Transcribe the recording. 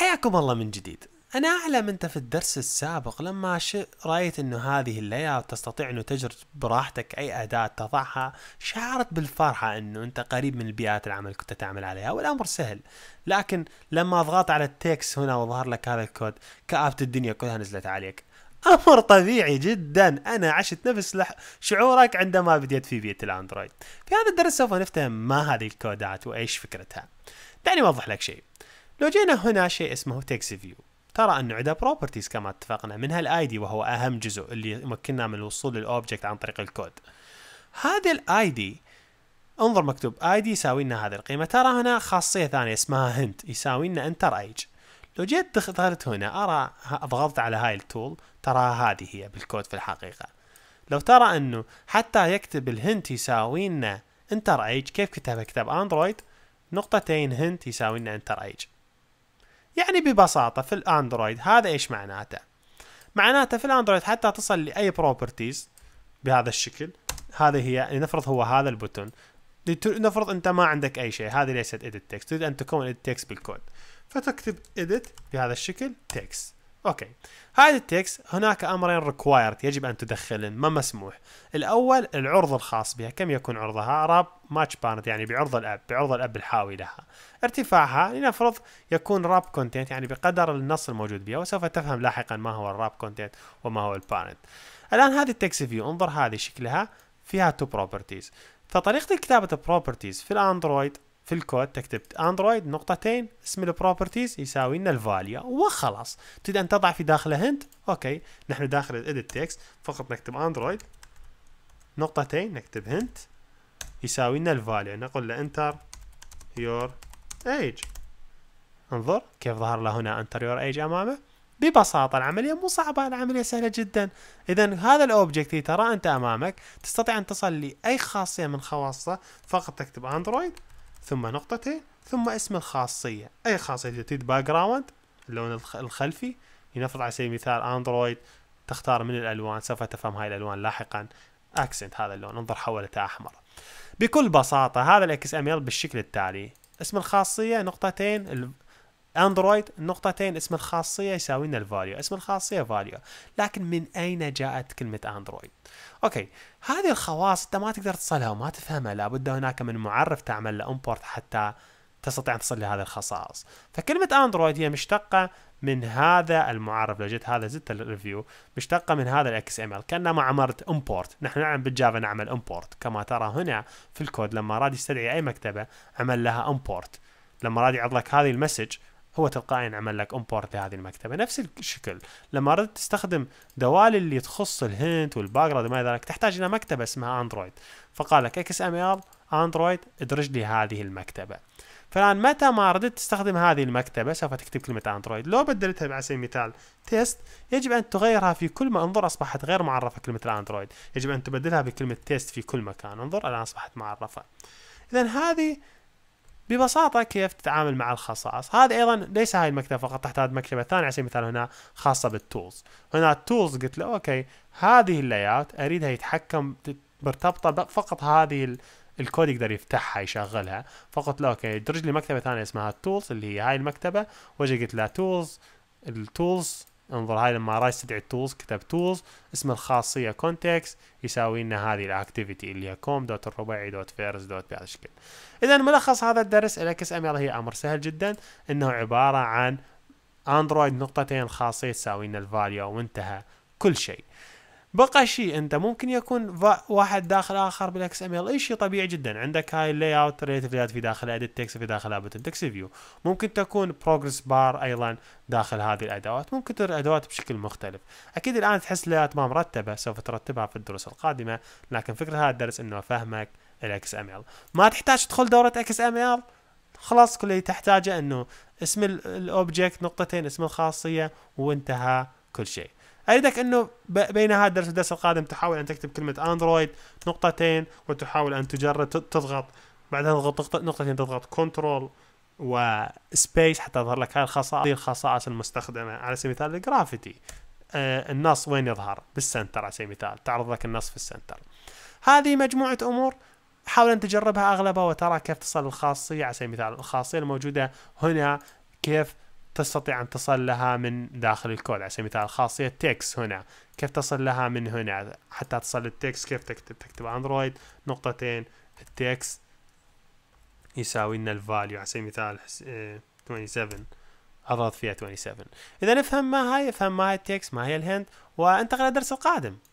حياكم الله من جديد أنا أعلم أنت في الدرس السابق لما ش... رأيت أنه هذه اللاي تستطيع أنه تجر براحتك أي أداة تضعها شعرت بالفرحة أنه أنت قريب من البيئات العمل اللي كنت تعمل عليها والأمر سهل لكن لما أضغط على التكس هنا وظهر لك هذا الكود كآبة الدنيا كلها نزلت عليك امر طبيعي جدا انا عشت نفس لح... شعورك عندما بديت في بيئه الاندرويد في هذا الدرس سوف نفتهم ما هذه الكودات وايش فكرتها دعني اوضح لك شيء لو جينا هنا شيء اسمه تكست فيو ترى انه عنده بروبرتيز كما اتفقنا منها الاي دي وهو اهم جزء اللي يمكننا من الوصول للاوبجكت عن طريق الكود هذا الاي دي انظر مكتوب اي دي يساوي لنا هذه القيمه ترى هنا خاصيه ثانيه اسمها هنت يساوي لنا انتر ايج لو جيت دخلت هنا ارى ضغطت على هاي التول ترى هذه هي بالكود في الحقيقه لو ترى انه حتى يكتب الهنت يساوي لنا انتر ايج كيف كتبها كتاب اندرويد نقطتين هنت يساوي لنا انتر ايج يعني ببساطة في الاندرويد هذا ايش معناته معناته في الاندرويد حتى تصل لأي بروبرتيز بهذا الشكل هذه هي لنفرض هو هذا البوتون نفرض انت ما عندك اي شيء هذه ليست edit text تريد ان تكون edit text بالكود فتكتب edit بهذا الشكل text اوكي هذا التكست هناك امرين ريكوايرد يجب ان تدخلن ما مسموح الاول العرض الخاص بها كم يكون عرضها راب ماتش بانت يعني بعرض الاب بعرض الاب الحاوي لها ارتفاعها لنفرض يكون راب كونتنت يعني بقدر النص الموجود بها وسوف تفهم لاحقا ما هو الراب كونتنت وما هو البانت الان هذه التكست فيو انظر هذه شكلها فيها تو بروبرتيز فطريقه كتابه البروبرتيز في الاندرويد في الكود تكتب اندرويد نقطتين اسم البروبرتيز يساوي لنا الفاليو وخلاص تريد ان تضع في داخله هند اوكي نحن داخل الاديت تكست فقط نكتب اندرويد نقطتين نكتب هنت يساوي لنا الفاليو نقول له انتر يور ايج انظر كيف ظهر له هنا انتر يور ايج امامه ببساطة العملية مو صعبة العملية سهلة جدا إذا هذا الأوبجكت اللي ترى أنت أمامك تستطيع أن تصل لأي خاصية من خواصه فقط تكتب أندرويد ثم نقطتين ثم اسم الخاصية أي خاصية تعطيك باك جراوند اللون الخلفي لنفرض على سبيل المثال أندرويد تختار من الألوان سوف تفهم هاي الألوان لاحقا أكسنت هذا اللون انظر حولته أحمر بكل بساطة هذا الإكس أم بالشكل التالي اسم الخاصية نقطتين اندرويد نقطتين اسم الخاصيه يساوي لنا الفاليو اسم الخاصيه فاليو لكن من اين جاءت كلمه اندرويد اوكي هذه الخواص انت ما تقدر تصلها وما تفهمها لابد هناك من معرف تعمل له امبورت حتى تستطيع ان تصل لهذه الخصائص فكلمه اندرويد هي مشتقه من هذا المعرف لو جيت هذا زدت الريفيو مشتقه من هذا الاكس ام ال كانما عمرت امبورت نحن نعلم بالجافا نعمل امبورت كما ترى هنا في الكود لما راد يستدعي اي مكتبه عمل لها امبورت لما راد يعرض لك هذه المسج هو تلقائيا عمل لك امبورت لهذه المكتبه نفس الشكل لما اردت تستخدم دوال اللي تخص الهند والباك جراوند وما ذلك تحتاج الى مكتبه اسمها اندرويد فقال لك اكس ام ال اندرويد ادرج لي هذه المكتبه فالان متى ما اردت تستخدم هذه المكتبه سوف تكتب كلمه اندرويد لو بدلتها على سبيل المثال تيست يجب ان تغيرها في كل ما انظر اصبحت غير معرفه كلمه الاندرويد يجب ان تبدلها بكلمه تيست في كل مكان انظر الان اصبحت معرفه اذا هذه ببساطه كيف تتعامل مع الخصائص هذا ايضا ليس هاي المكتبه فقط تحت هذه المكتبه الثانيه على سبيل المثال هنا خاصه بالتولز هنا التولز قلت له اوكي هذه اللايات اريدها يتحكم مرتبطه فقط هذه الكود يقدر يفتحها يشغلها فقلت له اوكي درج لي مكتبه ثانيه اسمها التولز اللي هي هاي المكتبه واجي قلت له تولز التولز انظر هاي لما راي استدعي التولز كتب تولز اسم الخاصية كونتكست يساوي لنا هذه الاكتيفيتي اللي هي كوم دوت الربعي دوت فيرز دوت بهذا الشكل اذا ملخص هذا الدرس الاكس ام هي امر سهل جدا انه عبارة عن اندرويد نقطتين خاصية تساوي لنا الفاليو وانتهى كل شيء بقى شيء انت ممكن يكون واحد داخل اخر بالاكس ام ال اي شيء طبيعي جدا عندك هاي اللاي اوت ريليتيفليات في داخل اديت تكست في داخل ابت تكست فيو ممكن تكون بروجرس بار ايضا داخل هذه الادوات ممكن تر الادوات بشكل مختلف اكيد الان تحس لا ما مرتبه سوف ترتبها في الدروس القادمه لكن فكره هذا الدرس انه فهمك الاكس ام ال ما تحتاج تدخل دوره اكس ام ال خلاص كل اللي تحتاجه انه اسم الاوبجكت نقطتين اسم الخاصيه وانتهى كل شيء اريدك انه بين هذا الدرس والدرس القادم تحاول ان تكتب كلمه اندرويد نقطتين وتحاول ان تجرد تضغط بعدها تضغط نقطتين تضغط كنترول وسبيس حتى تظهر لك هاي الخصائص الخصائص المستخدمه على سبيل المثال الجرافيتي آه النص وين يظهر بالسنتر على سبيل المثال تعرض لك النص في السنتر هذه مجموعه امور حاول ان تجربها اغلبها وترى كيف تصل الخاصيه على سبيل المثال الخاصيه الموجوده هنا كيف تستطيع أن تصل لها من داخل الكود على سبيل المثال خاصية تيكس هنا كيف تصل لها من هنا حتى تصل التيكس كيف تكتب تكتب أندرويد نقطتين التيكس يساوي لنا الفاليو على سبيل المثال 27 آه، اضغط فيها 27 اذا افهم ما هاي افهم ما هاي التيكس ما هي الهند وانتقل للدرس القادم